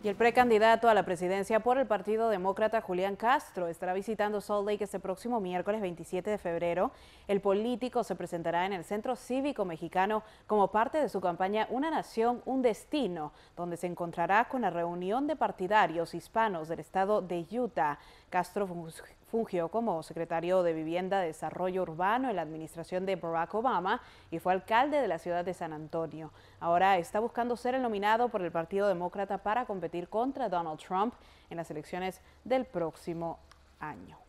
Y el precandidato a la presidencia por el Partido Demócrata, Julián Castro, estará visitando Salt Lake este próximo miércoles 27 de febrero. El político se presentará en el Centro Cívico Mexicano como parte de su campaña Una Nación, un Destino, donde se encontrará con la reunión de partidarios hispanos del estado de Utah. Castro Fungió como secretario de Vivienda, y Desarrollo Urbano en la administración de Barack Obama y fue alcalde de la ciudad de San Antonio. Ahora está buscando ser el nominado por el Partido Demócrata para competir contra Donald Trump en las elecciones del próximo año.